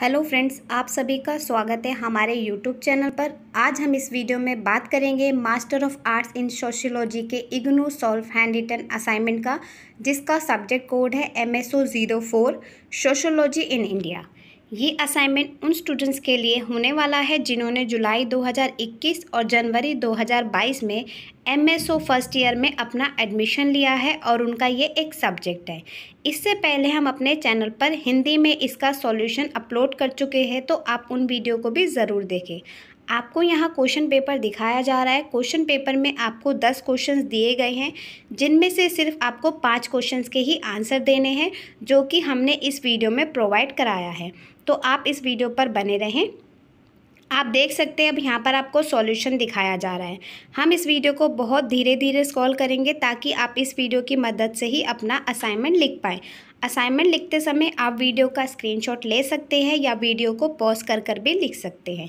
hello friends आप सभी का स्वागत है हमारे यूट्यूब चैनल पर आज हम इस वीडियो में बात करेंगे master of arts in sociology के IGNOU solve hand written assignment का जिसका सब्जेक्ट कोड है M S O zero four sociology in India ये असाइनमेंट उन स्टूडेंट्स के लिए होने वाला है जिन्होंने जुलाई 2021 और जनवरी 2022 में M S O first year में अपना एडमिशन लिया है और उनका ये एक सब्जेक्ट है इससे पहले हम अपने चैनल पर हिंदी में इसका सॉल्यूशन अपलोड कर चुके हैं तो आप उन वीडियो को भी ज़रूर देखें आपको यहाँ क्वेश्चन पेपर दिखाया जा रहा है क्वेश्चन पेपर में आपको दस क्वेश्चंस दिए गए हैं जिनमें से सिर्फ आपको पांच क्वेश्चंस के ही आंसर देने हैं जो कि हमने इस वीडियो में प्रोवाइड कराया है तो आप इस वीडियो पर बने रहें आप देख सकते हैं अब यहाँ पर आपको सॉल्यूशन दिखाया जा रहा है हम इस वीडियो को बहुत धीरे धीरे स्क्रॉल करेंगे ताकि आप इस वीडियो की मदद से ही अपना असाइनमेंट लिख पाएँ असाइनमेंट लिखते समय आप वीडियो का स्क्रीनशॉट ले सकते हैं या वीडियो को पॉज कर कर भी लिख सकते हैं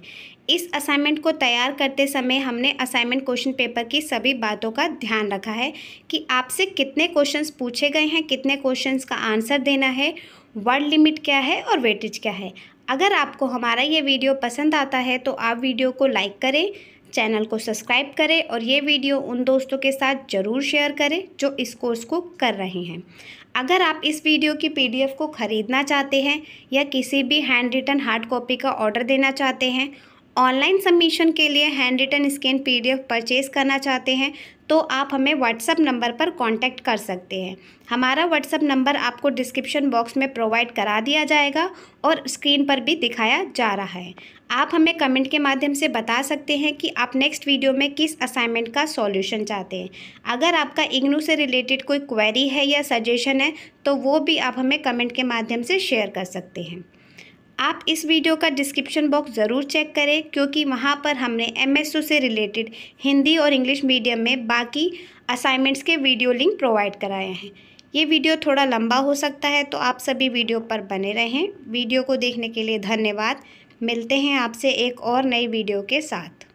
इस असाइनमेंट को तैयार करते समय हमने असाइनमेंट क्वेश्चन पेपर की सभी बातों का ध्यान रखा है कि आपसे कितने क्वेश्चंस पूछे गए हैं कितने क्वेश्चंस का आंसर देना है वर्ड लिमिट क्या है और वेटेज क्या है अगर आपको हमारा ये वीडियो पसंद आता है तो आप वीडियो को लाइक करें चैनल को सब्सक्राइब करें और ये वीडियो उन दोस्तों के साथ ज़रूर शेयर करें जो इस कोर्स को कर रहे हैं अगर आप इस वीडियो की पीडीएफ को ख़रीदना चाहते हैं या किसी भी हैंड रिटन हार्ड कॉपी का ऑर्डर देना चाहते हैं ऑनलाइन सबमिशन के लिए hand written scan PDF purchase करना चाहते हैं तो आप हमें व्हाट्सअप नंबर पर कांटेक्ट कर सकते हैं हमारा व्हाट्सअप नंबर आपको डिस्क्रिप्शन बॉक्स में प्रोवाइड करा दिया जाएगा और स्क्रीन पर भी दिखाया जा रहा है आप हमें कमेंट के माध्यम से बता सकते हैं कि आप नेक्स्ट वीडियो में किस असाइनमेंट का सॉल्यूशन चाहते हैं अगर आपका इग्नू से रिलेटेड कोई क्वेरी है या सजेशन है तो वो भी आप हमें कमेंट के माध्यम से शेयर कर सकते हैं आप इस वीडियो का डिस्क्रिप्शन बॉक्स ज़रूर चेक करें क्योंकि वहाँ पर हमने एम से रिलेटेड हिंदी और इंग्लिश मीडियम में बाकी असाइनमेंट्स के वीडियो लिंक प्रोवाइड कराए हैं ये वीडियो थोड़ा लंबा हो सकता है तो आप सभी वीडियो पर बने रहें वीडियो को देखने के लिए धन्यवाद मिलते हैं आपसे एक और नई वीडियो के साथ